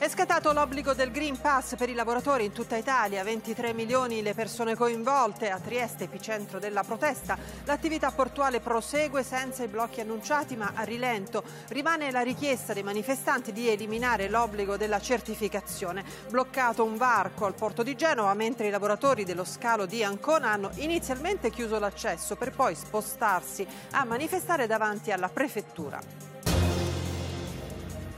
È scattato l'obbligo del Green Pass per i lavoratori in tutta Italia, 23 milioni le persone coinvolte, a Trieste epicentro della protesta. L'attività portuale prosegue senza i blocchi annunciati ma a rilento. Rimane la richiesta dei manifestanti di eliminare l'obbligo della certificazione. Bloccato un varco al porto di Genova mentre i lavoratori dello scalo di Ancona hanno inizialmente chiuso l'accesso per poi spostarsi a manifestare davanti alla prefettura.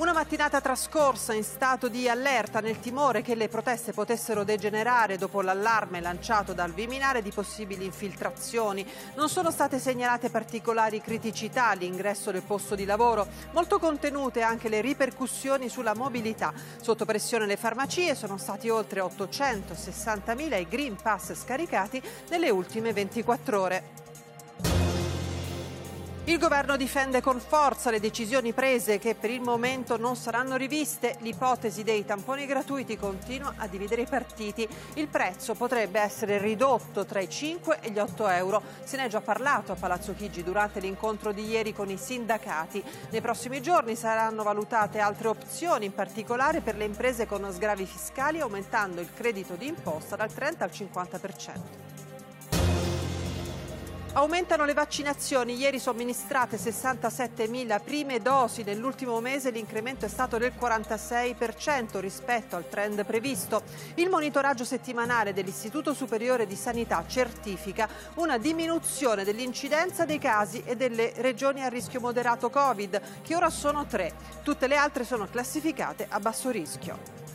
Una mattinata trascorsa in stato di allerta nel timore che le proteste potessero degenerare dopo l'allarme lanciato dal Viminare di possibili infiltrazioni. Non sono state segnalate particolari criticità all'ingresso del posto di lavoro, molto contenute anche le ripercussioni sulla mobilità. Sotto pressione le farmacie sono stati oltre 860.000 i Green Pass scaricati nelle ultime 24 ore. Il governo difende con forza le decisioni prese che per il momento non saranno riviste. L'ipotesi dei tamponi gratuiti continua a dividere i partiti. Il prezzo potrebbe essere ridotto tra i 5 e gli 8 euro. Se ne è già parlato a Palazzo Chigi durante l'incontro di ieri con i sindacati. Nei prossimi giorni saranno valutate altre opzioni, in particolare per le imprese con sgravi fiscali, aumentando il credito di imposta dal 30 al 50%. Aumentano le vaccinazioni, ieri somministrate 67.000 prime dosi, nell'ultimo mese l'incremento è stato del 46% rispetto al trend previsto. Il monitoraggio settimanale dell'Istituto Superiore di Sanità certifica una diminuzione dell'incidenza dei casi e delle regioni a rischio moderato Covid, che ora sono tre. Tutte le altre sono classificate a basso rischio.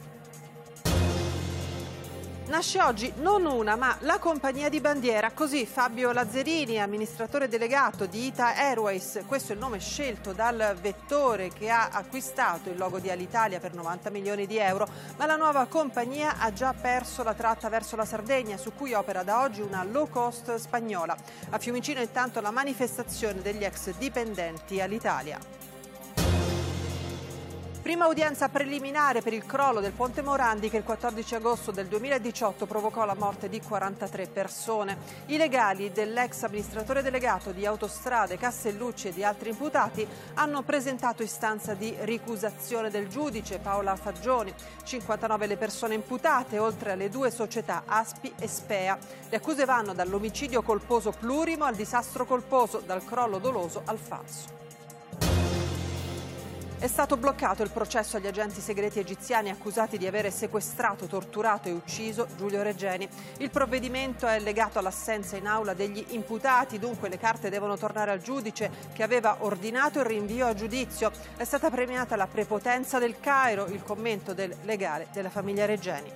Nasce oggi non una, ma la compagnia di bandiera. Così Fabio Lazzerini, amministratore delegato di Ita Airways, questo è il nome scelto dal vettore che ha acquistato il logo di Alitalia per 90 milioni di euro, ma la nuova compagnia ha già perso la tratta verso la Sardegna, su cui opera da oggi una low cost spagnola. A Fiumicino intanto la manifestazione degli ex dipendenti Alitalia. Prima udienza preliminare per il crollo del Ponte Morandi che il 14 agosto del 2018 provocò la morte di 43 persone. I legali dell'ex amministratore delegato di Autostrade Castellucci e di altri imputati hanno presentato istanza di ricusazione del giudice Paola Fagioni. 59 le persone imputate, oltre alle due società Aspi e Spea. Le accuse vanno dall'omicidio colposo plurimo al disastro colposo, dal crollo doloso al falso. È stato bloccato il processo agli agenti segreti egiziani accusati di avere sequestrato, torturato e ucciso Giulio Regeni. Il provvedimento è legato all'assenza in aula degli imputati, dunque le carte devono tornare al giudice che aveva ordinato il rinvio a giudizio. È stata premiata la prepotenza del Cairo, il commento del legale della famiglia Regeni.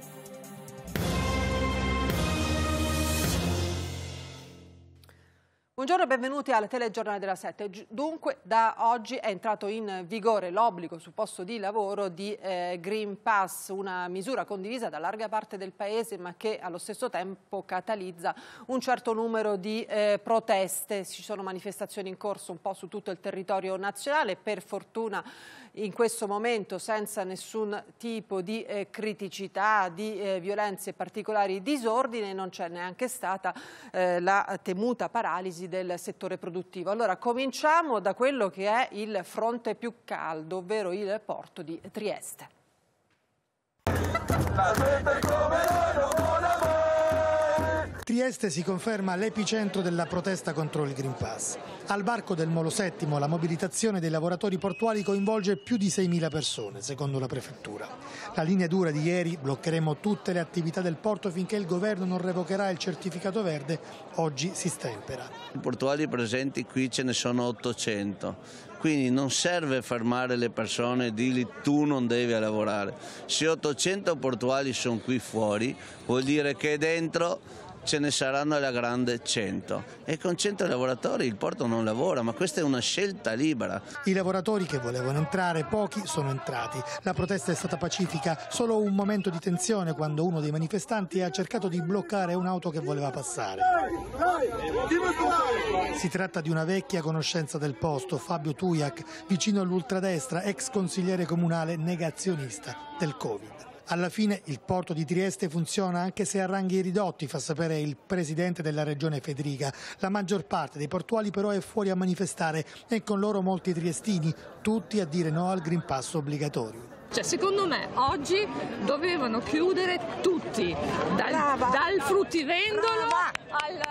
Buongiorno e benvenuti alla telegiornale della 7. Dunque da oggi è entrato in vigore l'obbligo sul posto di lavoro di eh, Green Pass, una misura condivisa da larga parte del Paese ma che allo stesso tempo catalizza un certo numero di eh, proteste. Ci sono manifestazioni in corso un po' su tutto il territorio nazionale, per fortuna in questo momento senza nessun tipo di eh, criticità, di eh, violenze particolari, disordine, non c'è neanche stata eh, la temuta paralisi del settore produttivo. Allora cominciamo da quello che è il fronte più caldo, ovvero il porto di Trieste. Trieste si conferma l'epicentro della protesta contro il Green Pass. Al barco del Molo VII la mobilitazione dei lavoratori portuali coinvolge più di 6.000 persone, secondo la prefettura. La linea dura di ieri, bloccheremo tutte le attività del porto finché il governo non revocherà il certificato verde, oggi si stempera. I portuali presenti qui ce ne sono 800, quindi non serve fermare le persone e dirgli tu non devi lavorare. Se 800 portuali sono qui fuori, vuol dire che dentro ce ne saranno alla grande 100 e con 100 lavoratori il porto non lavora, ma questa è una scelta libera. I lavoratori che volevano entrare, pochi sono entrati. La protesta è stata pacifica, solo un momento di tensione quando uno dei manifestanti ha cercato di bloccare un'auto che voleva passare. Si tratta di una vecchia conoscenza del posto, Fabio Tuiac, vicino all'ultradestra, ex consigliere comunale negazionista del Covid. Alla fine il porto di Trieste funziona anche se a ranghi ridotti, fa sapere il presidente della regione Federica. La maggior parte dei portuali però è fuori a manifestare e con loro molti triestini, tutti a dire no al Green Pass obbligatorio. Cioè, secondo me oggi dovevano chiudere tutti, dal, dal fruttivendolo al,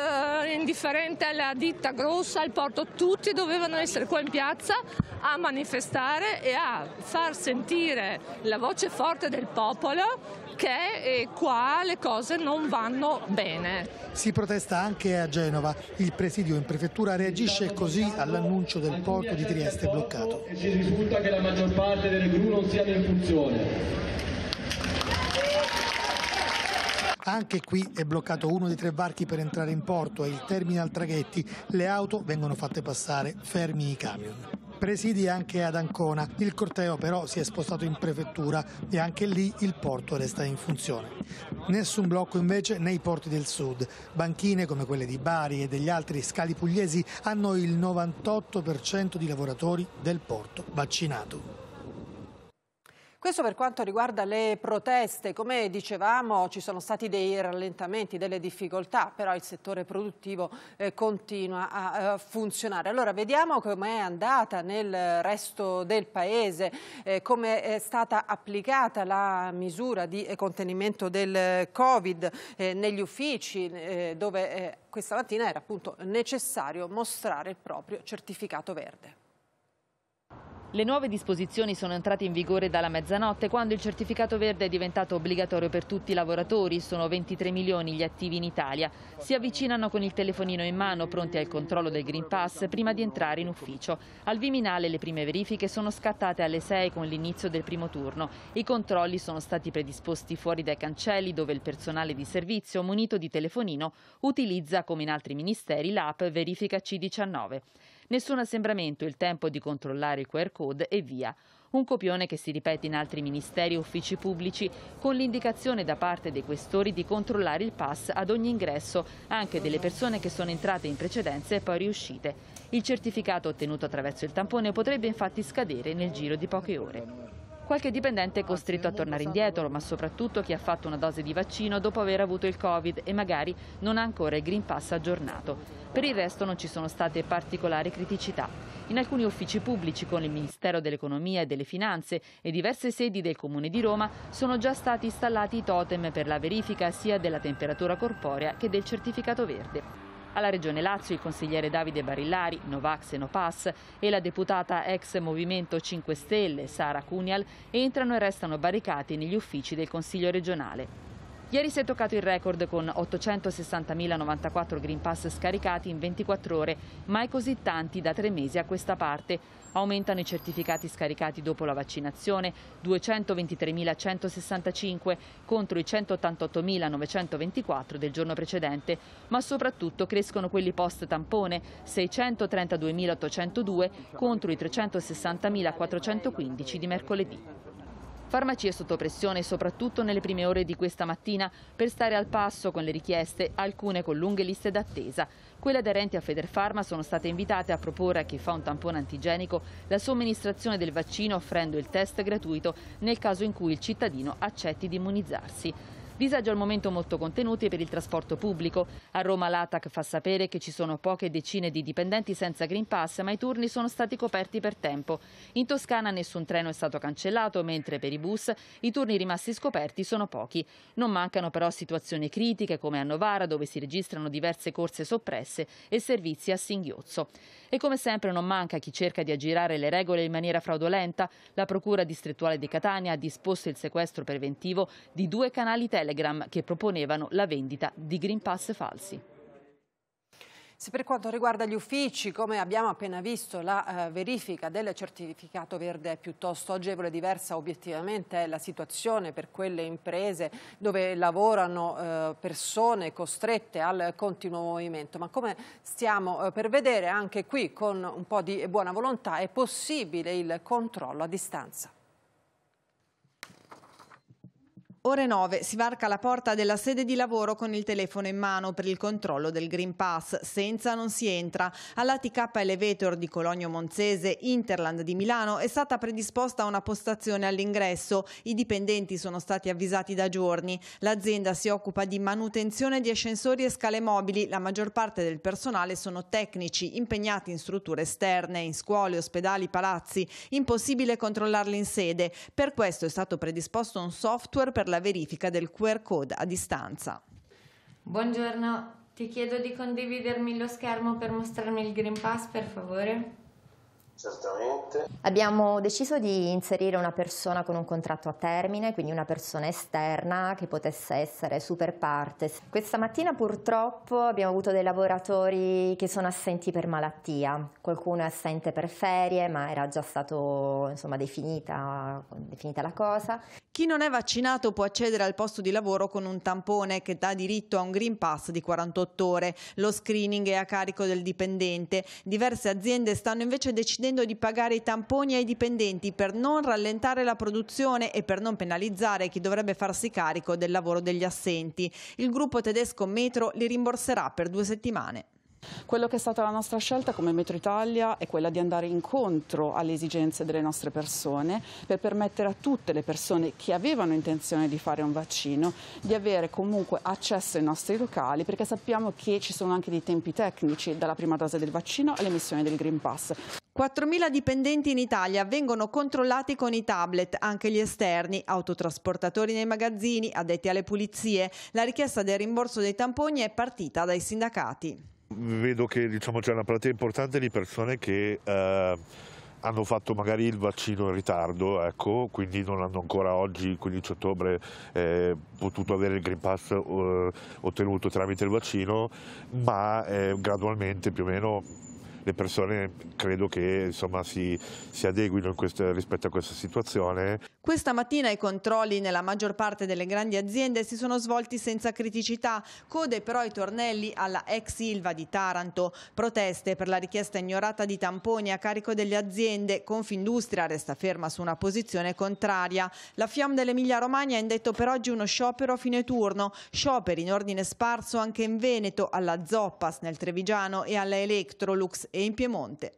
al, eh, indifferente alla ditta grossa, al porto, tutti dovevano essere qua in piazza a manifestare e a far sentire la voce forte del popolo che qua le cose non vanno bene. Si protesta anche a Genova. Il presidio in prefettura reagisce così all'annuncio del porto di Trieste bloccato. E ci risulta che la maggior parte delle gru non siano in funzione. Anche qui è bloccato uno dei tre varchi per entrare in porto e il terminal traghetti. Le auto vengono fatte passare, fermi i camion presidi anche ad Ancona. Il corteo però si è spostato in prefettura e anche lì il porto resta in funzione. Nessun blocco invece nei porti del sud. Banchine come quelle di Bari e degli altri scali pugliesi hanno il 98% di lavoratori del porto vaccinato. Questo per quanto riguarda le proteste, come dicevamo ci sono stati dei rallentamenti, delle difficoltà, però il settore produttivo eh, continua a eh, funzionare. Allora vediamo com'è andata nel resto del Paese, eh, come è stata applicata la misura di eh, contenimento del Covid eh, negli uffici eh, dove questa mattina era appunto necessario mostrare il proprio certificato verde. Le nuove disposizioni sono entrate in vigore dalla mezzanotte quando il certificato verde è diventato obbligatorio per tutti i lavoratori, sono 23 milioni gli attivi in Italia. Si avvicinano con il telefonino in mano pronti al controllo del Green Pass prima di entrare in ufficio. Al Viminale le prime verifiche sono scattate alle 6 con l'inizio del primo turno. I controlli sono stati predisposti fuori dai cancelli dove il personale di servizio munito di telefonino utilizza come in altri ministeri l'app Verifica C19. Nessun assembramento, il tempo di controllare il QR code e via. Un copione che si ripete in altri ministeri e uffici pubblici con l'indicazione da parte dei questori di controllare il pass ad ogni ingresso, anche delle persone che sono entrate in precedenza e poi riuscite. Il certificato ottenuto attraverso il tampone potrebbe infatti scadere nel giro di poche ore. Qualche dipendente è costretto a tornare indietro, ma soprattutto chi ha fatto una dose di vaccino dopo aver avuto il Covid e magari non ha ancora il Green Pass aggiornato. Per il resto non ci sono state particolari criticità. In alcuni uffici pubblici con il Ministero dell'Economia e delle Finanze e diverse sedi del Comune di Roma sono già stati installati i totem per la verifica sia della temperatura corporea che del certificato verde. Alla Regione Lazio il consigliere Davide Barillari, Novax e Nopass, e la deputata ex Movimento 5 Stelle, Sara Cunial, entrano e restano barricati negli uffici del Consiglio regionale. Ieri si è toccato il record con 860.094 Green Pass scaricati in 24 ore, mai così tanti da tre mesi a questa parte. Aumentano i certificati scaricati dopo la vaccinazione, 223.165 contro i 188.924 del giorno precedente, ma soprattutto crescono quelli post tampone, 632.802 contro i 360.415 di mercoledì. Farmacie sotto pressione soprattutto nelle prime ore di questa mattina per stare al passo con le richieste, alcune con lunghe liste d'attesa. Quelle aderenti a Federpharma sono state invitate a proporre a chi fa un tampone antigenico la somministrazione del vaccino offrendo il test gratuito nel caso in cui il cittadino accetti di immunizzarsi. Disagio al momento molto contenuti per il trasporto pubblico. A Roma l'ATAC fa sapere che ci sono poche decine di dipendenti senza Green Pass, ma i turni sono stati coperti per tempo. In Toscana nessun treno è stato cancellato, mentre per i bus i turni rimasti scoperti sono pochi. Non mancano però situazioni critiche come a Novara, dove si registrano diverse corse soppresse e servizi a singhiozzo. E come sempre non manca chi cerca di aggirare le regole in maniera fraudolenta. La Procura distrettuale di Catania ha disposto il sequestro preventivo di due canali tecnici Telegram che proponevano la vendita di Green Pass falsi. Se per quanto riguarda gli uffici, come abbiamo appena visto, la eh, verifica del certificato verde è piuttosto agevole, diversa obiettivamente è la situazione per quelle imprese dove lavorano eh, persone costrette al continuo movimento, ma come stiamo eh, per vedere anche qui con un po' di buona volontà è possibile il controllo a distanza. Ore 9 si varca la porta della sede di lavoro con il telefono in mano per il controllo del Green Pass. Senza non si entra. Alla TK Elevator di Cologno Monzese, Interland di Milano, è stata predisposta una postazione all'ingresso. I dipendenti sono stati avvisati da giorni. L'azienda si occupa di manutenzione di ascensori e scale mobili. La maggior parte del personale sono tecnici impegnati in strutture esterne, in scuole, ospedali, palazzi. Impossibile controllarli in sede. Per questo è stato predisposto un software per la verifica del QR code a distanza. Buongiorno, ti chiedo di condividermi lo schermo per mostrarmi il Green Pass, per favore. Certamente. Abbiamo deciso di inserire una persona con un contratto a termine, quindi una persona esterna che potesse essere super partes. Questa mattina purtroppo abbiamo avuto dei lavoratori che sono assenti per malattia, qualcuno è assente per ferie ma era già stato definita, definita la cosa. Chi non è vaccinato può accedere al posto di lavoro con un tampone che dà diritto a un Green Pass di 48 ore. Lo screening è a carico del dipendente. Diverse aziende stanno invece decidendo di pagare i tamponi ai dipendenti per non rallentare la produzione e per non penalizzare chi dovrebbe farsi carico del lavoro degli assenti. Il gruppo tedesco Metro li rimborserà per due settimane. Quello che è stata la nostra scelta come Metro Italia è quella di andare incontro alle esigenze delle nostre persone per permettere a tutte le persone che avevano intenzione di fare un vaccino di avere comunque accesso ai nostri locali perché sappiamo che ci sono anche dei tempi tecnici dalla prima dose del vaccino all'emissione del Green Pass. 4.000 dipendenti in Italia vengono controllati con i tablet, anche gli esterni, autotrasportatori nei magazzini, addetti alle pulizie. La richiesta del rimborso dei tamponi è partita dai sindacati. Vedo che diciamo, c'è una platea importante di persone che eh, hanno fatto magari il vaccino in ritardo, ecco, quindi non hanno ancora oggi, 15 ottobre, eh, potuto avere il Green Pass eh, ottenuto tramite il vaccino, ma eh, gradualmente più o meno le persone credo che insomma, si, si, adeguino questa, rispetto a questa situazione. Questa mattina i controlli nella maggior parte delle grandi aziende si sono svolti senza criticità, code però i tornelli alla ex Ilva di Taranto, proteste per la richiesta ignorata di tamponi a carico delle aziende, Confindustria resta ferma su una posizione contraria. La Fiam dell'Emilia Romagna ha indetto per oggi uno sciopero a fine turno, scioperi in ordine sparso anche in Veneto, alla Zoppas nel Trevigiano e alla Electrolux e in Piemonte.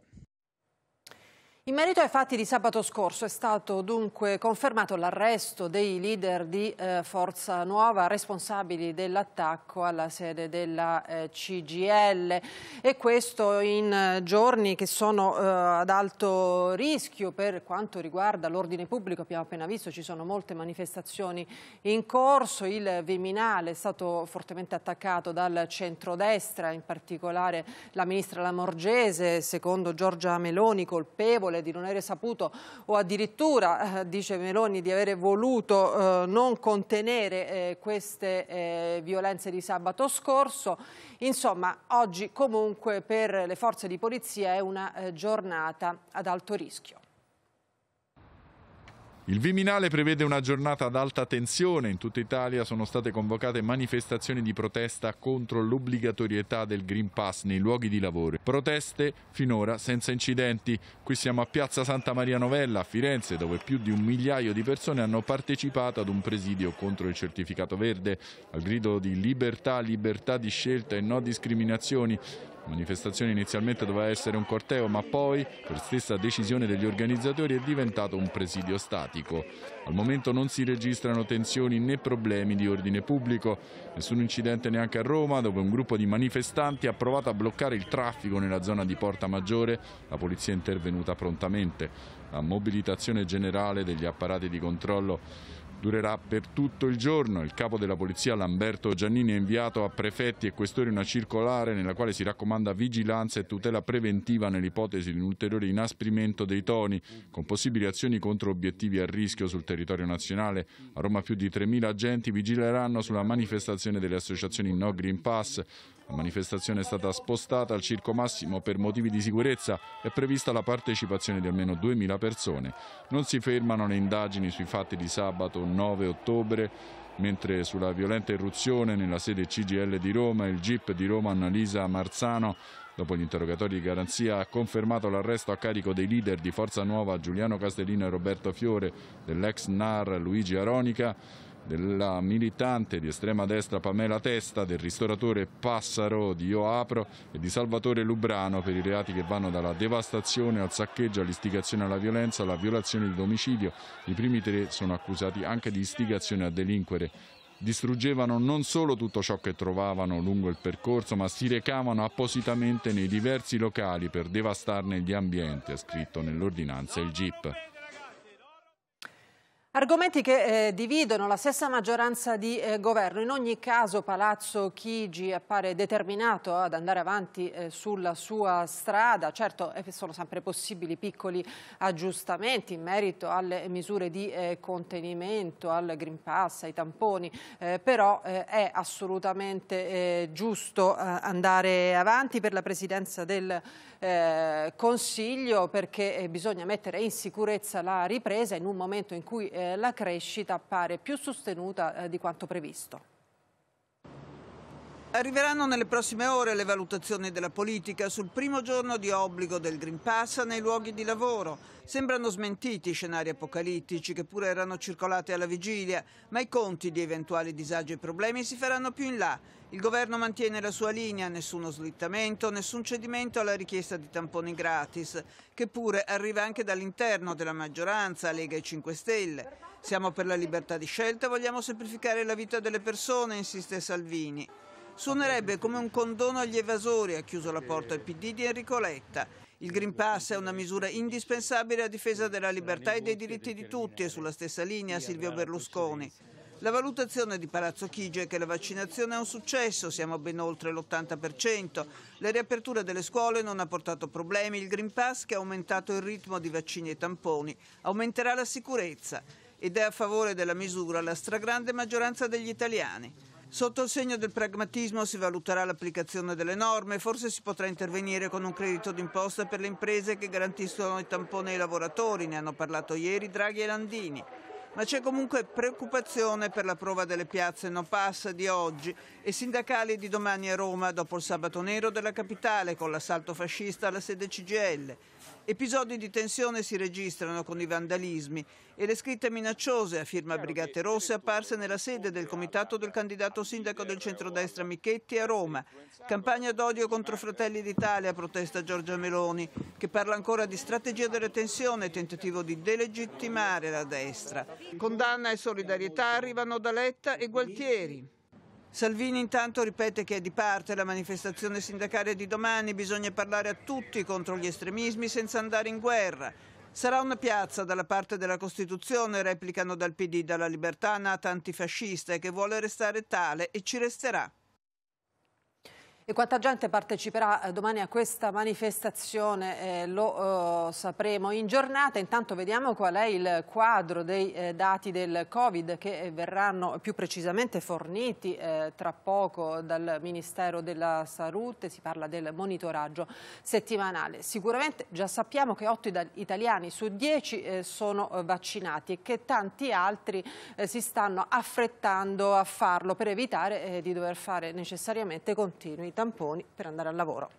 In merito ai fatti di sabato scorso è stato dunque confermato l'arresto dei leader di eh, Forza Nuova responsabili dell'attacco alla sede della eh, CGL e questo in eh, giorni che sono eh, ad alto rischio per quanto riguarda l'ordine pubblico, abbiamo appena visto ci sono molte manifestazioni in corso, il Viminale è stato fortemente attaccato dal centrodestra, in particolare la ministra Lamorgese, secondo Giorgia Meloni colpevole colpevole di non avere saputo o addirittura, eh, dice Meloni, di avere voluto eh, non contenere eh, queste eh, violenze di sabato scorso. Insomma, oggi comunque per le forze di polizia è una eh, giornata ad alto rischio. Il Viminale prevede una giornata ad alta tensione, in tutta Italia sono state convocate manifestazioni di protesta contro l'obbligatorietà del Green Pass nei luoghi di lavoro. Proteste finora senza incidenti. Qui siamo a Piazza Santa Maria Novella a Firenze dove più di un migliaio di persone hanno partecipato ad un presidio contro il certificato verde. Al grido di libertà, libertà di scelta e no discriminazioni la manifestazione inizialmente doveva essere un corteo, ma poi, per stessa decisione degli organizzatori, è diventato un presidio statico. Al momento non si registrano tensioni né problemi di ordine pubblico, nessun incidente neanche a Roma, dove un gruppo di manifestanti ha provato a bloccare il traffico nella zona di Porta Maggiore. La polizia è intervenuta prontamente. La mobilitazione generale degli apparati di controllo Durerà per tutto il giorno. Il capo della polizia Lamberto Giannini ha inviato a prefetti e questori una circolare nella quale si raccomanda vigilanza e tutela preventiva nell'ipotesi di un ulteriore inasprimento dei toni, con possibili azioni contro obiettivi a rischio sul territorio nazionale. A Roma più di 3.000 agenti vigileranno sulla manifestazione delle associazioni No Green Pass. La manifestazione è stata spostata al Circo Massimo per motivi di sicurezza È prevista la partecipazione di almeno 2.000 persone. Non si fermano le indagini sui fatti di sabato 9 ottobre, mentre sulla violenta irruzione nella sede CGL di Roma il GIP di Roma Annalisa Marzano Dopo gli interrogatori di garanzia ha confermato l'arresto a carico dei leader di Forza Nuova Giuliano Castellino e Roberto Fiore, dell'ex NAR Luigi Aronica, della militante di estrema destra Pamela Testa, del ristoratore Passaro di Io Apro e di Salvatore Lubrano per i reati che vanno dalla devastazione al saccheggio all'istigazione alla violenza, alla violazione di domicilio. I primi tre sono accusati anche di istigazione a delinquere distruggevano non solo tutto ciò che trovavano lungo il percorso, ma si recavano appositamente nei diversi locali per devastarne gli ambienti, ha scritto nell'ordinanza il GIP. Argomenti che eh, dividono la stessa maggioranza di eh, governo. In ogni caso Palazzo Chigi appare determinato ad andare avanti eh, sulla sua strada. Certo eh, sono sempre possibili piccoli aggiustamenti in merito alle misure di eh, contenimento, al Green Pass, ai tamponi, eh, però è assolutamente giusto andare avanti per la presidenza del Consiglio perché bisogna mettere in sicurezza la ripresa in un momento in cui eh, la crescita appare più sostenuta eh, di quanto previsto. Arriveranno nelle prossime ore le valutazioni della politica sul primo giorno di obbligo del Green Pass nei luoghi di lavoro. Sembrano smentiti i scenari apocalittici che pure erano circolati alla vigilia, ma i conti di eventuali disagi e problemi si faranno più in là. Il governo mantiene la sua linea, nessuno slittamento, nessun cedimento alla richiesta di tamponi gratis, che pure arriva anche dall'interno della maggioranza, Lega e 5 Stelle. Siamo per la libertà di scelta, vogliamo semplificare la vita delle persone, insiste Salvini. Suonerebbe come un condono agli evasori, ha chiuso la porta al PD di Enrico Letta. Il Green Pass è una misura indispensabile a difesa della libertà e dei diritti di tutti e sulla stessa linea Silvio Berlusconi. La valutazione di Palazzo Chigi è che la vaccinazione è un successo, siamo ben oltre l'80%. La riapertura delle scuole non ha portato problemi, il Green Pass che ha aumentato il ritmo di vaccini e tamponi aumenterà la sicurezza ed è a favore della misura la stragrande maggioranza degli italiani. Sotto il segno del pragmatismo si valuterà l'applicazione delle norme, forse si potrà intervenire con un credito d'imposta per le imprese che garantiscono i tamponi ai lavoratori, ne hanno parlato ieri Draghi e Landini. Ma c'è comunque preoccupazione per la prova delle piazze No Pass di oggi e sindacali di domani a Roma dopo il sabato nero della capitale con l'assalto fascista alla sede CGL. Episodi di tensione si registrano con i vandalismi e le scritte minacciose a firma Brigate Rosse apparse nella sede del comitato del candidato sindaco del centrodestra Michetti a Roma. Campagna d'odio contro Fratelli d'Italia, protesta Giorgia Meloni, che parla ancora di strategia della tensione e tentativo di delegittimare la destra. Condanna e solidarietà arrivano da Letta e Gualtieri. Salvini intanto ripete che è di parte la manifestazione sindacale di domani, bisogna parlare a tutti contro gli estremismi senza andare in guerra. Sarà una piazza dalla parte della Costituzione, replicano dal PD, dalla libertà nata antifascista e che vuole restare tale e ci resterà. E quanta gente parteciperà eh, domani a questa manifestazione eh, lo eh, sapremo in giornata. Intanto vediamo qual è il quadro dei eh, dati del Covid che eh, verranno più precisamente forniti eh, tra poco dal Ministero della Salute. Si parla del monitoraggio settimanale. Sicuramente già sappiamo che 8 italiani su 10 sono vaccinati e che tanti altri si stanno affrettando a farlo per evitare di dover fare necessariamente continui tamponi per andare al lavoro.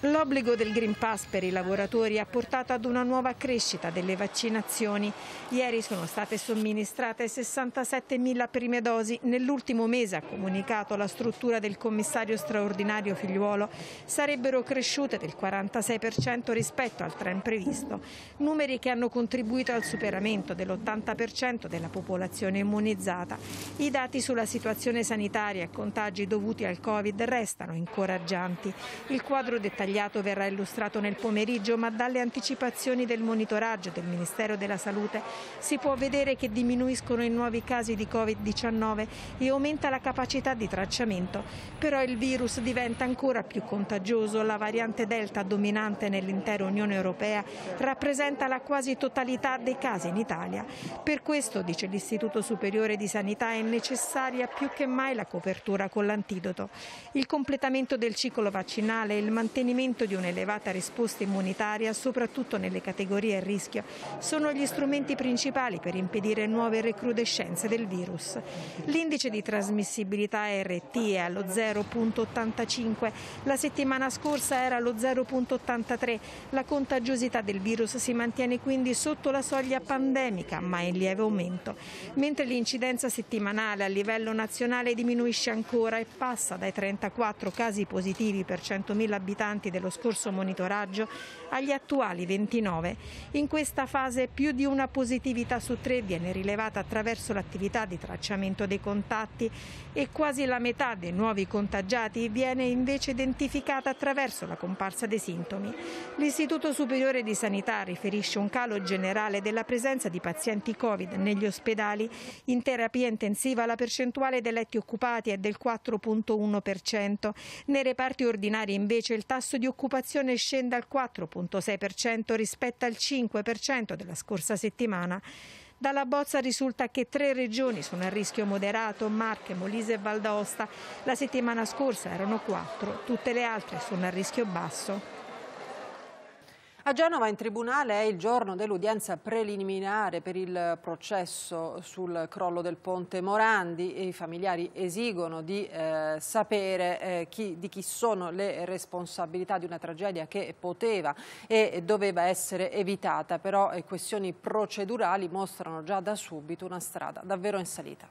L'obbligo del Green Pass per i lavoratori ha portato ad una nuova crescita delle vaccinazioni. Ieri sono state somministrate 67.000 prime dosi. Nell'ultimo mese, ha comunicato la struttura del commissario straordinario Figliuolo, sarebbero cresciute del 46% rispetto al trend previsto. Numeri che hanno contribuito al superamento dell'80% della popolazione immunizzata. I dati sulla situazione sanitaria e contagi dovuti al Covid restano incoraggianti. Il quadro dettagliato dettagliato verrà illustrato nel pomeriggio, ma dalle anticipazioni del monitoraggio del Ministero della Salute si può vedere che diminuiscono i nuovi casi di Covid-19 e aumenta la capacità di tracciamento. Però il virus diventa ancora più contagioso, la variante Delta dominante nell'intera Unione Europea rappresenta la quasi totalità dei casi in Italia. Per questo, dice l'Istituto Superiore di Sanità, è necessaria più che mai la copertura con l'antidoto. Il completamento del ciclo vaccinale e il mantenimento conseguimento di un'elevata risposta immunitaria, soprattutto nelle categorie a rischio, sono gli strumenti principali per impedire nuove recrudescenze del virus. L'indice di trasmissibilità RT è allo 0.85, la settimana scorsa era allo 0.83, la contagiosità del virus si mantiene quindi sotto la soglia pandemica, ma in lieve aumento, mentre l'incidenza settimanale a livello nazionale diminuisce ancora e passa dai 34 casi positivi per 100.000 abitanti risultati dello scorso monitoraggio agli attuali 29. In questa fase più di una positività su tre viene rilevata attraverso l'attività di tracciamento dei contatti e quasi la metà dei nuovi contagiati viene invece identificata attraverso la comparsa dei sintomi. L'Istituto Superiore di Sanità riferisce un calo generale della presenza di pazienti Covid negli ospedali. In terapia intensiva la percentuale dei letti occupati è del 4,1%. Nei reparti ordinari invece il tasso tasso di occupazione scende al 4,6% rispetto al 5% della scorsa settimana. Dalla bozza risulta che tre regioni sono a rischio moderato, Marche, Molise e Valdosta. La settimana scorsa erano quattro, tutte le altre sono a rischio basso. A Genova in tribunale è il giorno dell'udienza preliminare per il processo sul crollo del ponte Morandi e i familiari esigono di eh, sapere eh, chi, di chi sono le responsabilità di una tragedia che poteva e doveva essere evitata, però eh, questioni procedurali mostrano già da subito una strada davvero in salita.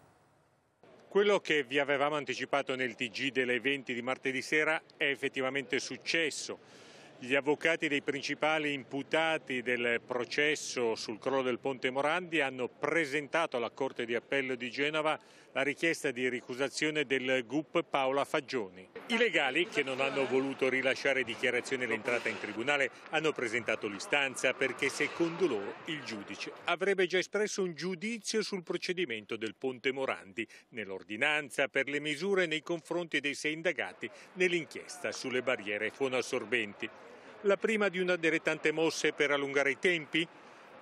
Quello che vi avevamo anticipato nel TG delle 20 di martedì sera è effettivamente successo gli avvocati dei principali imputati del processo sul crollo del ponte Morandi hanno presentato alla Corte di Appello di Genova la richiesta di ricusazione del GUP Paola Faggioni. I legali, che non hanno voluto rilasciare dichiarazione all'entrata in tribunale, hanno presentato l'istanza perché secondo loro il giudice avrebbe già espresso un giudizio sul procedimento del Ponte Morandi nell'ordinanza per le misure nei confronti dei sei indagati nell'inchiesta sulle barriere fonoassorbenti. La prima di una delle tante mosse per allungare i tempi?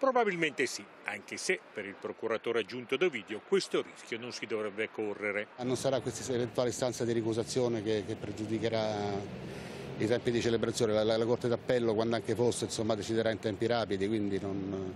Probabilmente sì, anche se per il procuratore aggiunto Dovidio questo rischio non si dovrebbe correre. Non sarà questa eventuale istanza di ricusazione che, che pregiudicherà i tempi di celebrazione, la, la, la Corte d'Appello, quando anche fosse, insomma, deciderà in tempi rapidi, quindi non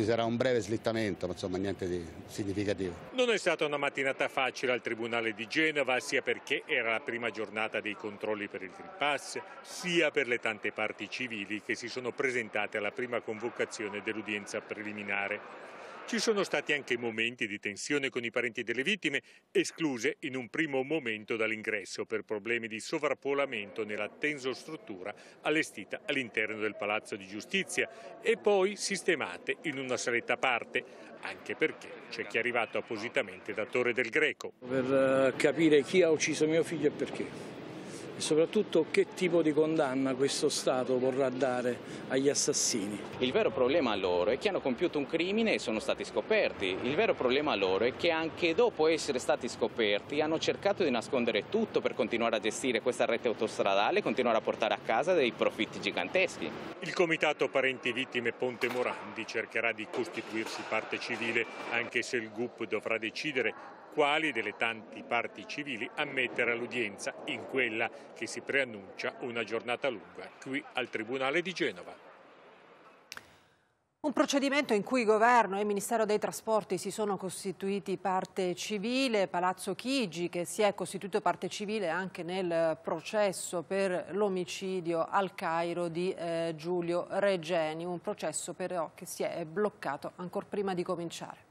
ci sarà un breve slittamento, ma insomma niente di significativo. Non è stata una mattinata facile al Tribunale di Genova, sia perché era la prima giornata dei controlli per il Green Pass, sia per le tante parti civili che si sono presentate alla prima convocazione dell'udienza preliminare. Ci sono stati anche momenti di tensione con i parenti delle vittime, escluse in un primo momento dall'ingresso per problemi di sovrappolamento nella struttura allestita all'interno del Palazzo di Giustizia e poi sistemate in una saletta a parte, anche perché c'è chi è arrivato appositamente da Torre del Greco. Per eh, capire chi ha ucciso mio figlio e perché e soprattutto che tipo di condanna questo Stato vorrà dare agli assassini. Il vero problema loro è che hanno compiuto un crimine e sono stati scoperti. Il vero problema loro è che anche dopo essere stati scoperti hanno cercato di nascondere tutto per continuare a gestire questa rete autostradale e continuare a portare a casa dei profitti giganteschi. Il Comitato Parenti Vittime Ponte Morandi cercherà di costituirsi parte civile anche se il GUP dovrà decidere quali delle tanti parti civili ammettere all'udienza in quella che si preannuncia una giornata lunga qui al Tribunale di Genova. Un procedimento in cui governo e Ministero dei Trasporti si sono costituiti parte civile, Palazzo Chigi che si è costituito parte civile anche nel processo per l'omicidio al Cairo di eh, Giulio Regeni, un processo però che si è bloccato ancora prima di cominciare.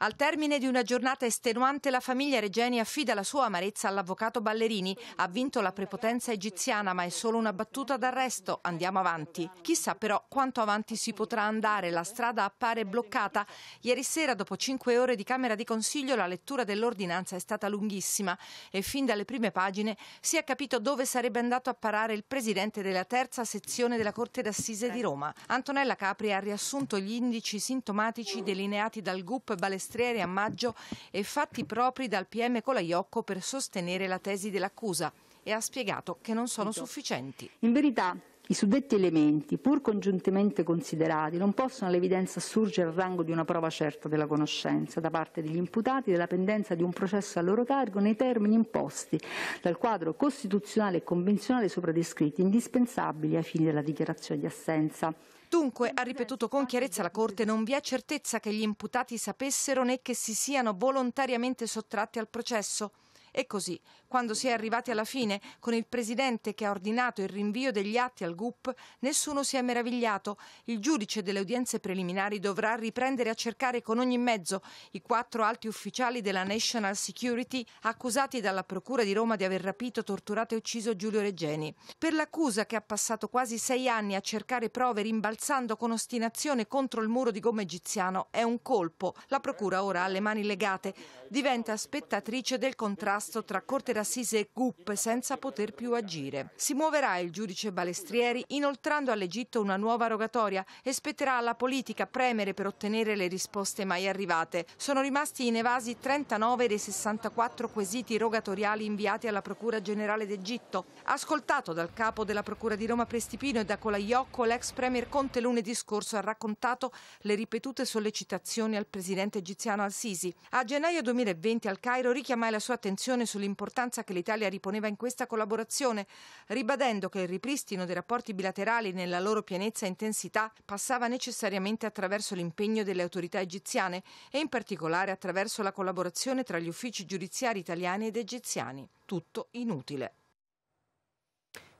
Al termine di una giornata estenuante la famiglia Regeni affida la sua amarezza all'avvocato Ballerini. Ha vinto la prepotenza egiziana ma è solo una battuta d'arresto. Andiamo avanti. Chissà però quanto avanti si potrà andare. La strada appare bloccata. Ieri sera dopo cinque ore di Camera di Consiglio la lettura dell'ordinanza è stata lunghissima e fin dalle prime pagine si è capito dove sarebbe andato a parare il presidente della terza sezione della Corte d'Assise di Roma. Antonella Capri ha riassunto gli indici sintomatici delineati dal GUP Balestrini Sestriere a maggio e fatti propri dal PM Colaiocco per sostenere la tesi dell'accusa e ha spiegato che non sono sufficienti. In verità i suddetti elementi, pur congiuntamente considerati, non possono all'evidenza assurgere al rango di una prova certa della conoscenza da parte degli imputati della pendenza di un processo a loro carico nei termini imposti dal quadro costituzionale e convenzionale sopra descritti, indispensabili ai fini della dichiarazione di assenza. Dunque, ha ripetuto con chiarezza la Corte, non vi è certezza che gli imputati sapessero né che si siano volontariamente sottratti al processo. E così, quando si è arrivati alla fine, con il presidente che ha ordinato il rinvio degli atti al GUP, nessuno si è meravigliato. Il giudice delle udienze preliminari dovrà riprendere a cercare con ogni mezzo i quattro alti ufficiali della National Security accusati dalla Procura di Roma di aver rapito, torturato e ucciso Giulio Reggeni. Per l'accusa che ha passato quasi sei anni a cercare prove rimbalzando con ostinazione contro il muro di gomma egiziano è un colpo. La Procura ora ha le mani legate, diventa spettatrice del contratto contrasto tra Corte d'Assise e GUP senza poter più agire. Si muoverà il giudice Balestrieri inoltrando all'Egitto una nuova rogatoria e spetterà alla politica premere per ottenere le risposte mai arrivate. Sono rimasti inevasi 39 dei 64 quesiti rogatoriali inviati alla Procura Generale d'Egitto. Ascoltato dal capo della Procura di Roma Prestipino e da Colaiocco, l'ex Premier Conte lunedì scorso ha raccontato le ripetute sollecitazioni al presidente egiziano Al-Sisi. A gennaio 2020 al Cairo richiamai la sua attenzione discussione sull'importanza che l'Italia riponeva in questa collaborazione, ribadendo che il ripristino dei rapporti bilaterali nella loro pienezza e intensità passava necessariamente attraverso l'impegno delle autorità egiziane e in particolare attraverso la collaborazione tra gli uffici giudiziari italiani ed egiziani. Tutto inutile.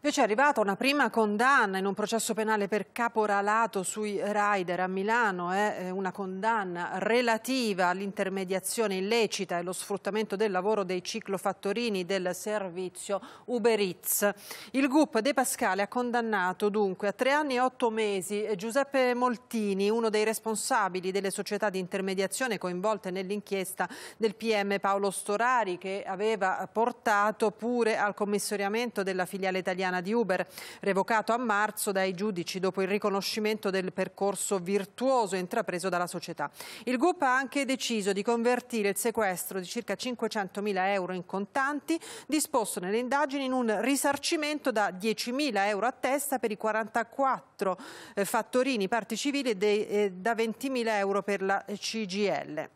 Invece è arrivata una prima condanna in un processo penale per caporalato sui rider a Milano, eh? eh una condanna relativa all'intermediazione illecita e allo sfruttamento del lavoro dei ciclofattorini del servizio Uber Eats. Il GUP De Pascale ha condannato dunque a tre anni e otto mesi Giuseppe Moltini, uno dei responsabili delle società di intermediazione coinvolte nell'inchiesta del PM Paolo Storari che aveva portato pure al commissariamento della filiale italiana italiana di Uber, revocato a marzo dai giudici dopo il riconoscimento del percorso virtuoso intrapreso dalla società. Il GUP ha anche deciso di convertire il sequestro di circa 500.000 euro in contanti, disposto nelle indagini in un risarcimento da 10.000 euro a testa per i 44 eh, fattorini parti civili e eh, da 20.000 euro per la CGL.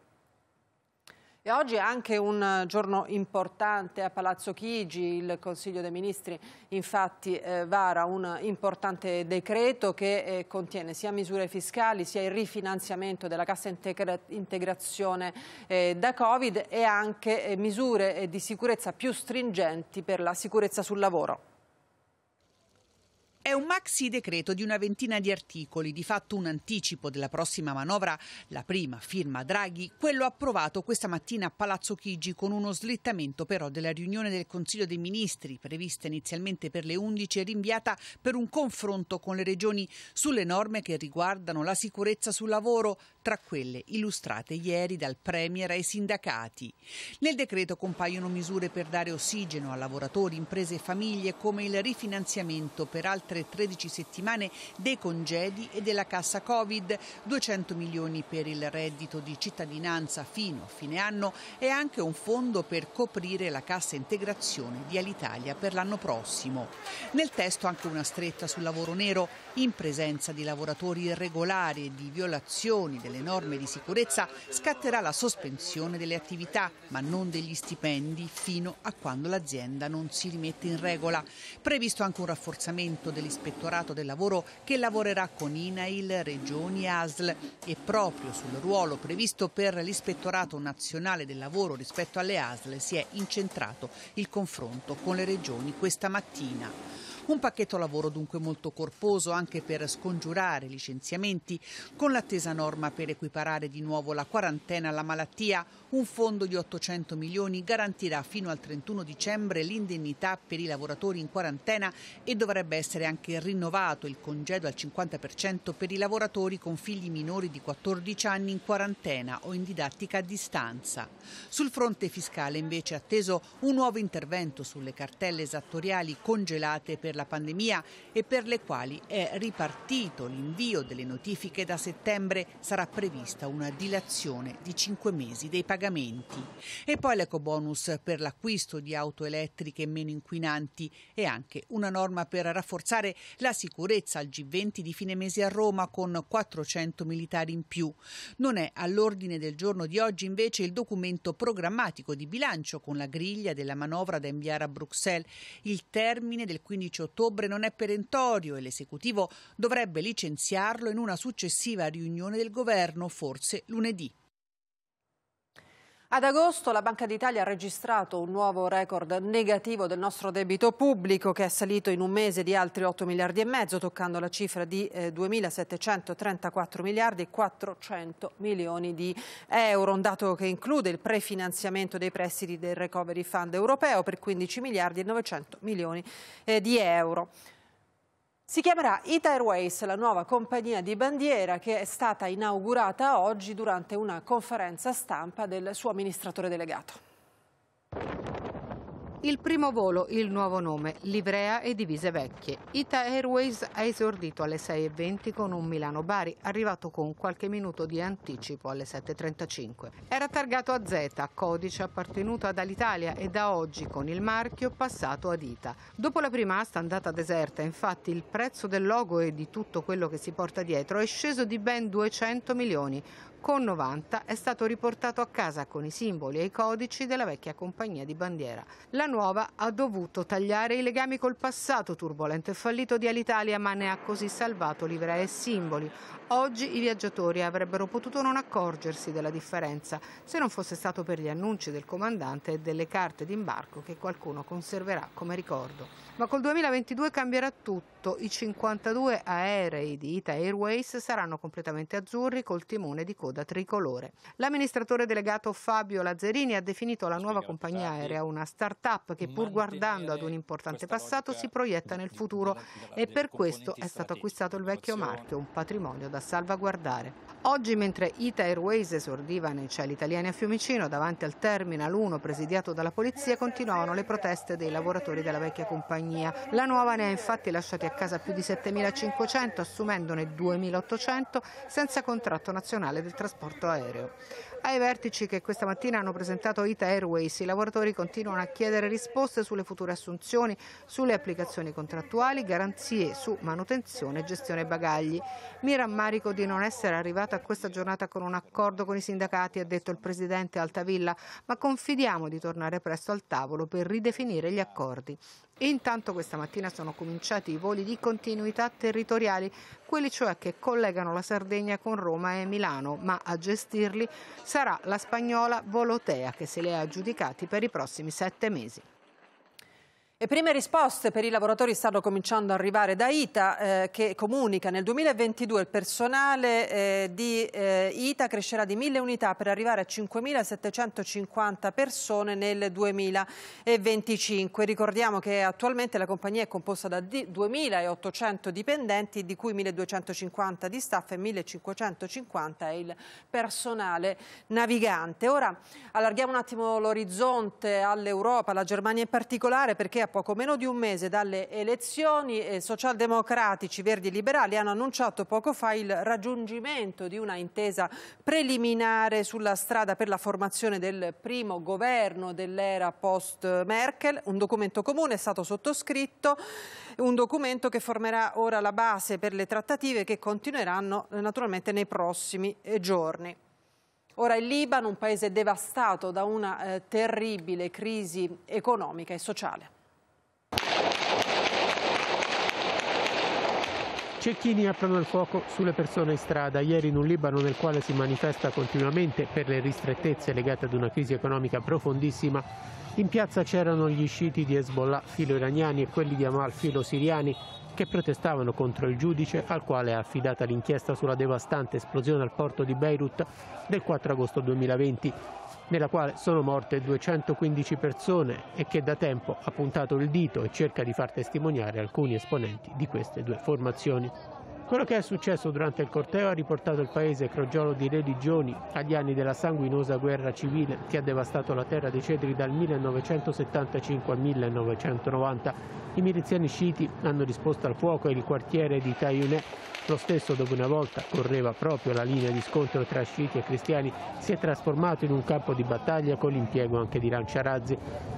E oggi è anche un giorno importante a Palazzo Chigi, il Consiglio dei Ministri infatti eh, vara un importante decreto che eh, contiene sia misure fiscali sia il rifinanziamento della cassa integra integrazione eh, da Covid e anche eh, misure eh, di sicurezza più stringenti per la sicurezza sul lavoro. È un maxi decreto di una ventina di articoli, di fatto un anticipo della prossima manovra, la prima firma Draghi, quello approvato questa mattina a Palazzo Chigi con uno slittamento però della riunione del Consiglio dei Ministri, prevista inizialmente per le 11 e rinviata per un confronto con le regioni sulle norme che riguardano la sicurezza sul lavoro, tra quelle illustrate ieri dal Premier ai sindacati. Nel decreto compaiono misure per dare ossigeno a lavoratori, imprese e famiglie come il rifinanziamento per altre altre 13 settimane dei congedi e della cassa Covid, 200 milioni per il reddito di cittadinanza fino a fine anno e anche un fondo per coprire la cassa integrazione di Alitalia per l'anno prossimo. Nel testo anche una stretta sul lavoro nero in presenza di lavoratori irregolari e di violazioni delle norme di sicurezza scatterà la sospensione delle attività, ma non degli stipendi, fino a quando l'azienda non si rimette in regola. Previsto anche un rafforzamento del dell'Ispettorato del Lavoro che lavorerà con INAIL, Regioni e ASL e proprio sul ruolo previsto per l'Ispettorato Nazionale del Lavoro rispetto alle ASL si è incentrato il confronto con le Regioni questa mattina. Un pacchetto lavoro dunque molto corposo anche per scongiurare licenziamenti, con l'attesa norma per equiparare di nuovo la quarantena alla malattia, un fondo di 800 milioni garantirà fino al 31 dicembre l'indennità per i lavoratori in quarantena e dovrebbe essere anche rinnovato il congedo al 50% per i lavoratori con figli minori di 14 anni in quarantena o in didattica a distanza. Sul fronte fiscale invece è atteso un nuovo intervento sulle cartelle esattoriali congelate per la la pandemia e per le quali è ripartito l'invio delle notifiche da settembre sarà prevista una dilazione di 5 mesi dei pagamenti. E poi l'ecobonus per l'acquisto di auto elettriche meno inquinanti e anche una norma per rafforzare la sicurezza al G20 di fine mese a Roma con 400 militari in più. Non è all'ordine del giorno di oggi invece il documento programmatico di bilancio con la griglia della manovra da inviare a Bruxelles. Il termine del 15 15 ottobre non è perentorio e l'esecutivo dovrebbe licenziarlo in una successiva riunione del governo, forse lunedì. Ad agosto la Banca d'Italia ha registrato un nuovo record negativo del nostro debito pubblico che è salito in un mese di altri 8 miliardi e mezzo, toccando la cifra di eh, 2.734 miliardi e 400 milioni di euro, un dato che include il prefinanziamento dei prestiti del Recovery Fund europeo per 15 miliardi e 900 milioni eh, di euro. Si chiamerà Ita Airways, la nuova compagnia di bandiera che è stata inaugurata oggi durante una conferenza stampa del suo amministratore delegato. Il primo volo, il nuovo nome, livrea e divise vecchie. Ita Airways ha esordito alle 6.20 con un Milano-Bari, arrivato con qualche minuto di anticipo alle 7.35. Era targato a Z, codice appartenuto ad Alitalia e da oggi con il marchio passato ad Ita. Dopo la prima asta andata deserta, infatti, il prezzo del logo e di tutto quello che si porta dietro è sceso di ben 200 milioni, con 90 è stato riportato a casa con i simboli e i codici della vecchia compagnia di bandiera. La nuova ha dovuto tagliare i legami col passato turbolento e fallito di Alitalia, ma ne ha così salvato livrea e simboli. Oggi i viaggiatori avrebbero potuto non accorgersi della differenza se non fosse stato per gli annunci del comandante e delle carte d'imbarco che qualcuno conserverà come ricordo. Ma col 2022 cambierà tutto. I 52 aerei di Ita Airways saranno completamente azzurri col timone di coda coda tricolore. L'amministratore delegato Fabio Lazzerini ha definito la nuova compagnia aerea una start-up che pur guardando ad un importante passato si proietta nel futuro e per questo è stato acquistato il vecchio marchio, un patrimonio da salvaguardare. Oggi mentre Ita Airways esordiva nei cieli italiani a Fiumicino davanti al Terminal 1 presidiato dalla polizia continuavano le proteste dei lavoratori della vecchia compagnia. La nuova ne ha infatti lasciati a casa più di 7.500 assumendone 2.800 senza contratto nazionale del trasporto trasporto aereo. Ai vertici che questa mattina hanno presentato ITA Airways, i lavoratori continuano a chiedere risposte sulle future assunzioni, sulle applicazioni contrattuali, garanzie su manutenzione e gestione bagagli. Mi rammarico di non essere arrivata a questa giornata con un accordo con i sindacati, ha detto il presidente Altavilla, ma confidiamo di tornare presto al tavolo per ridefinire gli accordi. Intanto questa mattina sono cominciati i voli di continuità territoriali, quelli cioè che collegano la Sardegna con Roma e Milano, ma a gestirli sarà la spagnola Volotea che se le ha aggiudicati per i prossimi sette mesi. Le prime risposte per i lavoratori stanno cominciando ad arrivare da ITA eh, che comunica nel 2022 il personale eh, di eh, ITA crescerà di 1000 unità per arrivare a 5750 persone nel 2025. Ricordiamo che attualmente la compagnia è composta da 2800 dipendenti di cui 1250 di staff e 1550 è il personale navigante. Ora allarghiamo un attimo l'orizzonte all'Europa, alla Germania in particolare perché appunto poco meno di un mese dalle elezioni, eh, socialdemocratici, verdi e liberali hanno annunciato poco fa il raggiungimento di una intesa preliminare sulla strada per la formazione del primo governo dell'era post-Merkel. Un documento comune è stato sottoscritto, un documento che formerà ora la base per le trattative che continueranno eh, naturalmente nei prossimi eh, giorni. Ora il Libano, un paese devastato da una eh, terribile crisi economica e sociale. Cecchini aprono il fuoco sulle persone in strada. Ieri in un Libano nel quale si manifesta continuamente per le ristrettezze legate ad una crisi economica profondissima, in piazza c'erano gli sciiti di Hezbollah filo iraniani e quelli di Amal filo siriani che protestavano contro il giudice al quale è affidata l'inchiesta sulla devastante esplosione al porto di Beirut del 4 agosto 2020, nella quale sono morte 215 persone e che da tempo ha puntato il dito e cerca di far testimoniare alcuni esponenti di queste due formazioni. Quello che è successo durante il corteo ha riportato il paese crogiolo di religioni agli anni della sanguinosa guerra civile che ha devastato la terra dei cedri dal 1975 al 1990. I miliziani sciiti hanno risposto al fuoco e il quartiere di Taiunè lo stesso dove una volta correva proprio la linea di scontro tra sciiti e cristiani si è trasformato in un campo di battaglia con l'impiego anche di lanciarazzi.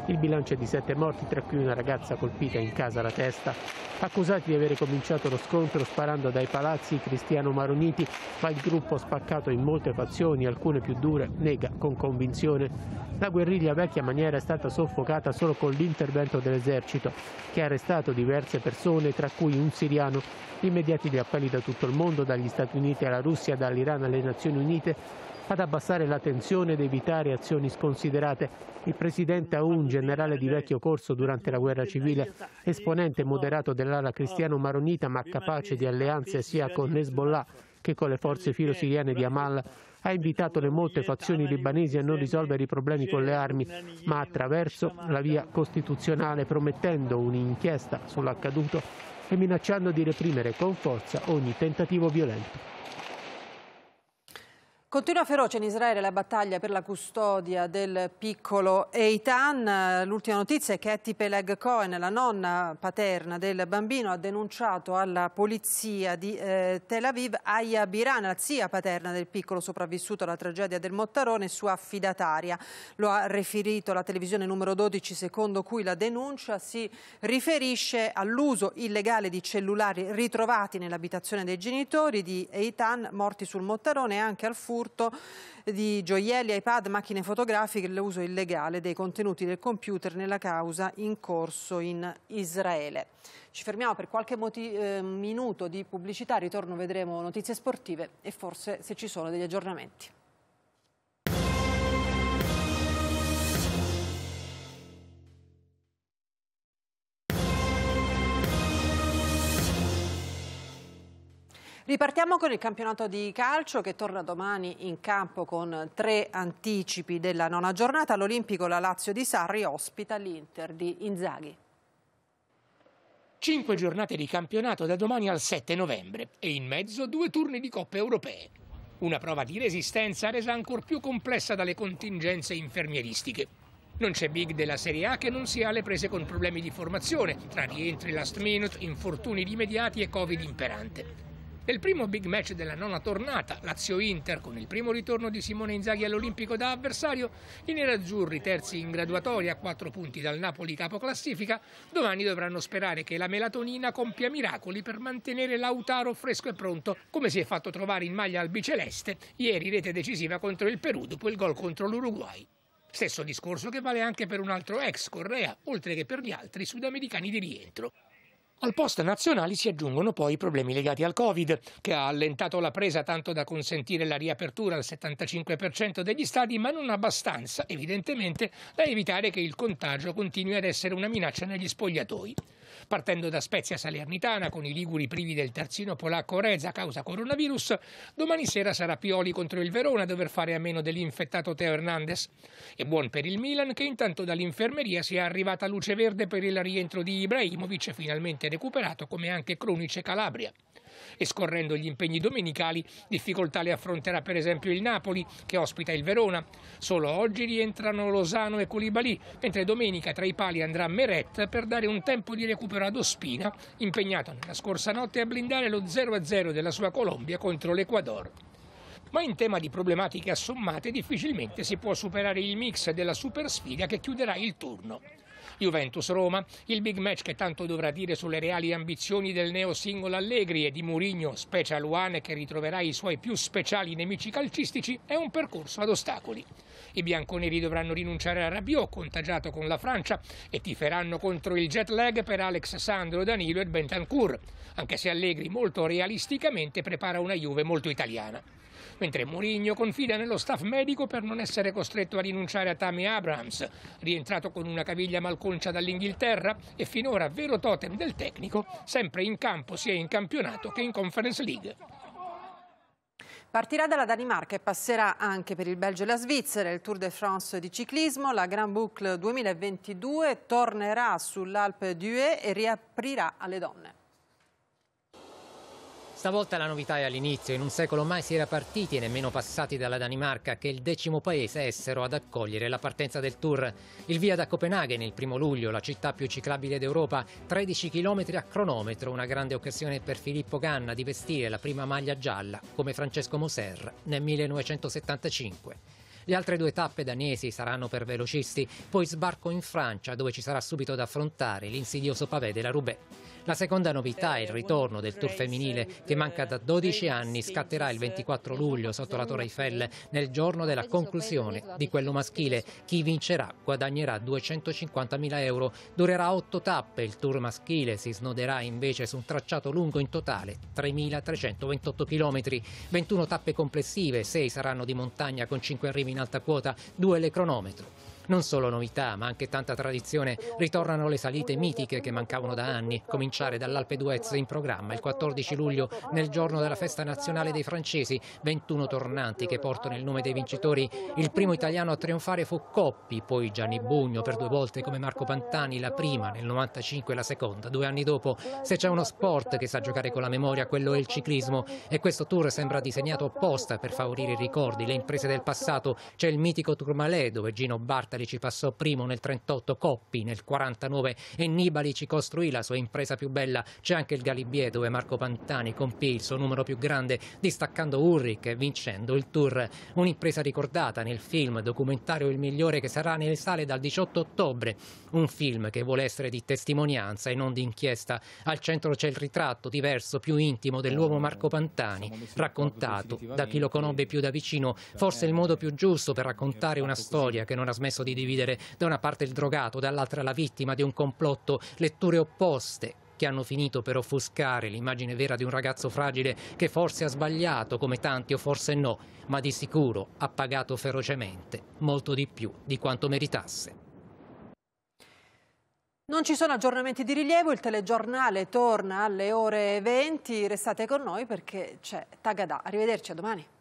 Il bilancio è di sette morti, tra cui una ragazza colpita in casa alla testa. Accusati di aver cominciato lo scontro sparando dai palazzi Cristiano Maroniti, ma il gruppo spaccato in molte fazioni, alcune più dure, nega con convinzione. La guerriglia vecchia maniera è stata soffocata solo con l'intervento dell'esercito, che ha arrestato diverse persone, tra cui un siriano. Immediati gli appelli da tutto il mondo, dagli Stati Uniti alla Russia, dall'Iran alle Nazioni Unite, ad abbassare la tensione ed evitare azioni sconsiderate. Il presidente Aoun, generale di vecchio corso durante la guerra civile, esponente moderato dell'ala cristiano-maronita ma capace di alleanze sia con Hezbollah che con le forze filo di Amal, ha invitato le molte fazioni libanesi a non risolvere i problemi con le armi, ma attraverso la via costituzionale, promettendo un'inchiesta sull'accaduto e minacciando di reprimere con forza ogni tentativo violento. Continua feroce in Israele la battaglia per la custodia del piccolo Eitan. L'ultima notizia è che Etty Peleg Cohen, la nonna paterna del bambino, ha denunciato alla polizia di eh, Tel Aviv Aya Biran, la zia paterna del piccolo sopravvissuto alla tragedia del Mottarone, sua affidataria. Lo ha riferito la televisione numero 12, secondo cui la denuncia si riferisce all'uso illegale di cellulari ritrovati nell'abitazione dei genitori di Eitan, morti sul Mottarone e anche al furto furto di gioielli, iPad, macchine fotografiche e l'uso illegale dei contenuti del computer nella causa in corso in Israele. Ci fermiamo per qualche eh, minuto di pubblicità, ritorno vedremo notizie sportive e forse se ci sono degli aggiornamenti. Ripartiamo con il campionato di calcio che torna domani in campo con tre anticipi della nona giornata. All'Olimpico la Lazio di Sarri ospita l'Inter di Inzaghi. Cinque giornate di campionato da domani al 7 novembre e in mezzo due turni di coppe europee. Una prova di resistenza resa ancor più complessa dalle contingenze infermieristiche. Non c'è big della Serie A che non sia alle prese con problemi di formazione, tra rientri last minute, infortuni immediati e Covid imperante. Nel primo big match della nona tornata, Lazio-Inter, con il primo ritorno di Simone Inzaghi all'Olimpico da avversario, i nerazzurri, terzi in graduatoria, a quattro punti dal Napoli capoclassifica, domani dovranno sperare che la melatonina compia miracoli per mantenere Lautaro fresco e pronto, come si è fatto trovare in maglia albiceleste, ieri rete decisiva contro il Perù dopo il gol contro l'Uruguay. Stesso discorso che vale anche per un altro ex Correa, oltre che per gli altri sudamericani di rientro. Al post nazionali si aggiungono poi i problemi legati al Covid, che ha allentato la presa tanto da consentire la riapertura al 75% degli stadi, ma non abbastanza, evidentemente, da evitare che il contagio continui ad essere una minaccia negli spogliatoi partendo da Spezia Salernitana con i Liguri privi del terzino polacco Reza a causa coronavirus, domani sera sarà Pioli contro il Verona a dover fare a meno dell'infettato Teo Hernandez. E buon per il Milan che intanto dall'infermeria sia arrivata luce verde per il rientro di Ibrahimovic finalmente recuperato come anche Cronice Calabria. E scorrendo gli impegni domenicali, difficoltà le affronterà per esempio il Napoli, che ospita il Verona. Solo oggi rientrano Losano e Colibali, mentre domenica tra i pali andrà Meret per dare un tempo di recupero ad Ospina, impegnato nella scorsa notte a blindare lo 0-0 della sua Colombia contro l'Ecuador ma in tema di problematiche assommate difficilmente si può superare il mix della super sfida che chiuderà il turno. Juventus-Roma, il big match che tanto dovrà dire sulle reali ambizioni del neo singolo Allegri e di Murigno, Special One che ritroverà i suoi più speciali nemici calcistici, è un percorso ad ostacoli. I bianconeri dovranno rinunciare a Rabiot, contagiato con la Francia, e tiferanno contro il jet lag per Alex Sandro, Danilo e Bentancur, anche se Allegri molto realisticamente prepara una Juve molto italiana mentre Mourinho confida nello staff medico per non essere costretto a rinunciare a Tammy Abrams, rientrato con una caviglia malconcia dall'Inghilterra e finora vero totem del tecnico, sempre in campo sia in campionato che in Conference League. Partirà dalla Danimarca e passerà anche per il Belgio e la Svizzera il Tour de France di ciclismo. La Grand Boucle 2022 tornerà sull'Alpe d'Ue e riaprirà alle donne. Stavolta la novità è all'inizio, in un secolo mai si era partiti e nemmeno passati dalla Danimarca che il decimo paese essero ad accogliere la partenza del tour. Il via da Copenaghen il primo luglio, la città più ciclabile d'Europa, 13 km a cronometro, una grande occasione per Filippo Ganna di vestire la prima maglia gialla come Francesco Moser nel 1975. Le altre due tappe danesi saranno per velocisti, poi sbarco in Francia dove ci sarà subito da affrontare l'insidioso pavé della Roubaix. La seconda novità è il ritorno del tour femminile che manca da 12 anni, scatterà il 24 luglio sotto la Torre Eiffel nel giorno della conclusione di quello maschile. Chi vincerà guadagnerà 250.000 euro, durerà 8 tappe, il tour maschile si snoderà invece su un tracciato lungo in totale 3.328 km, 21 tappe complessive, 6 saranno di montagna con 5 arrivi in alta quota due le cronometro. Non solo novità, ma anche tanta tradizione, ritornano le salite mitiche che mancavano da anni, cominciare dall'Alpe d'Huez in programma il 14 luglio, nel giorno della festa nazionale dei francesi, 21 tornanti che portano il nome dei vincitori. Il primo italiano a trionfare fu Coppi, poi Gianni Bugno per due volte come Marco Pantani, la prima nel 95 e la seconda due anni dopo. Se c'è uno sport che sa giocare con la memoria, quello è il ciclismo e questo tour sembra disegnato apposta per favorire i ricordi, le imprese del passato. C'è il mitico Tourmalet dove Gino Barta Attali ci passò primo nel 38 Coppi, nel 49 e Nibali ci costruì la sua impresa più bella, c'è anche il Galibier dove Marco Pantani compì il suo numero più grande distaccando Ulrich e vincendo il Tour, un'impresa ricordata nel film documentario Il migliore che sarà nelle sale dal 18 ottobre, un film che vuole essere di testimonianza e non di inchiesta. Al centro c'è il ritratto diverso, più intimo dell'uomo Marco Pantani, raccontato da chi lo conobbe più da vicino, forse il modo più giusto per raccontare una storia che non ha smesso di dividere da una parte il drogato, dall'altra la vittima di un complotto, letture opposte che hanno finito per offuscare l'immagine vera di un ragazzo fragile che forse ha sbagliato come tanti o forse no, ma di sicuro ha pagato ferocemente molto di più di quanto meritasse. Non ci sono aggiornamenti di rilievo, il telegiornale torna alle ore 20, restate con noi perché c'è Tagada. Arrivederci a domani.